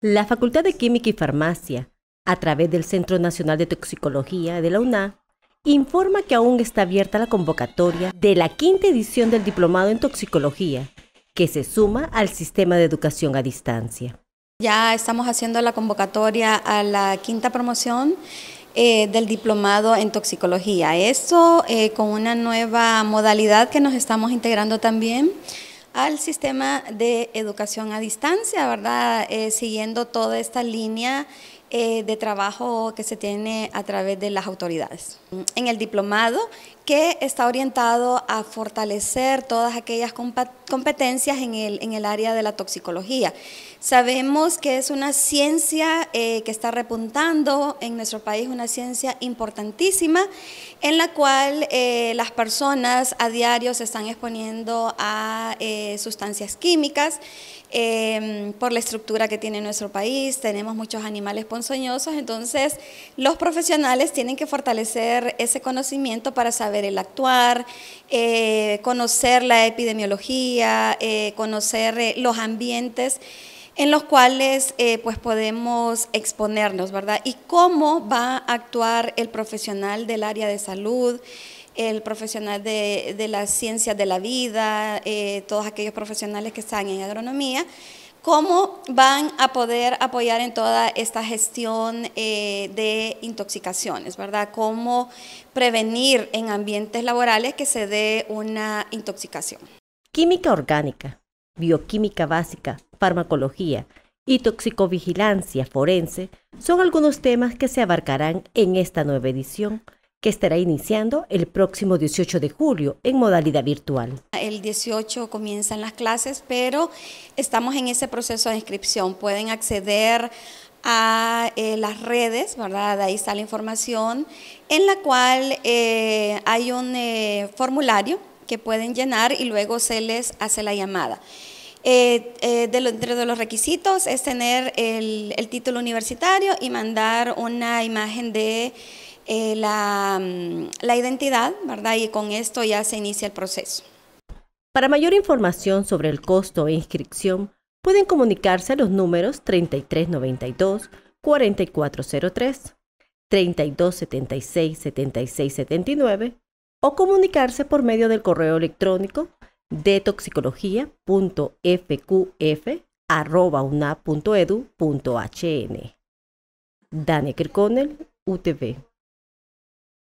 la Facultad de Química y Farmacia, a través del Centro Nacional de Toxicología de la UNA, informa que aún está abierta la convocatoria de la quinta edición del Diplomado en Toxicología, que se suma al sistema de educación a distancia. Ya estamos haciendo la convocatoria a la quinta promoción eh, del diplomado en toxicología. Eso eh, con una nueva modalidad que nos estamos integrando también al sistema de educación a distancia, ¿verdad? Eh, siguiendo toda esta línea eh, de trabajo que se tiene a través de las autoridades. En el diplomado que está orientado a fortalecer todas aquellas competencias en el, en el área de la toxicología. Sabemos que es una ciencia eh, que está repuntando en nuestro país, una ciencia importantísima, en la cual eh, las personas a diario se están exponiendo a eh, sustancias químicas em, por la estructura que tiene nuestro país, tenemos muchos animales ponzoñosos, entonces los profesionales tienen que fortalecer ese conocimiento para saber el actuar, eh, conocer la epidemiología, eh, conocer eh, los ambientes en los cuales pues podemos exponernos, ¿verdad? Y cómo va a actuar el profesional del área de salud, el profesional de, de las ciencias de la vida, todos aquellos profesionales que están en agronomía, ¿Cómo van a poder apoyar en toda esta gestión eh, de intoxicaciones, verdad? ¿Cómo prevenir en ambientes laborales que se dé una intoxicación? Química orgánica, bioquímica básica, farmacología y toxicovigilancia forense son algunos temas que se abarcarán en esta nueva edición que estará iniciando el próximo 18 de julio en modalidad virtual. El 18 comienzan las clases, pero estamos en ese proceso de inscripción. Pueden acceder a eh, las redes, ¿verdad? ahí está la información, en la cual eh, hay un eh, formulario que pueden llenar y luego se les hace la llamada. Eh, de entre los requisitos es tener el título universitario y mandar una imagen de eh, la, mm, la identidad, ¿verdad? Y con esto ya se inicia el proceso. Para mayor información sobre el costo e inscripción, pueden comunicarse a los números 3392 4403, 3276 7679 o comunicarse por medio del correo electrónico detoxicología.fqf.una.edu.hn. Dani Kirkonel, UTV.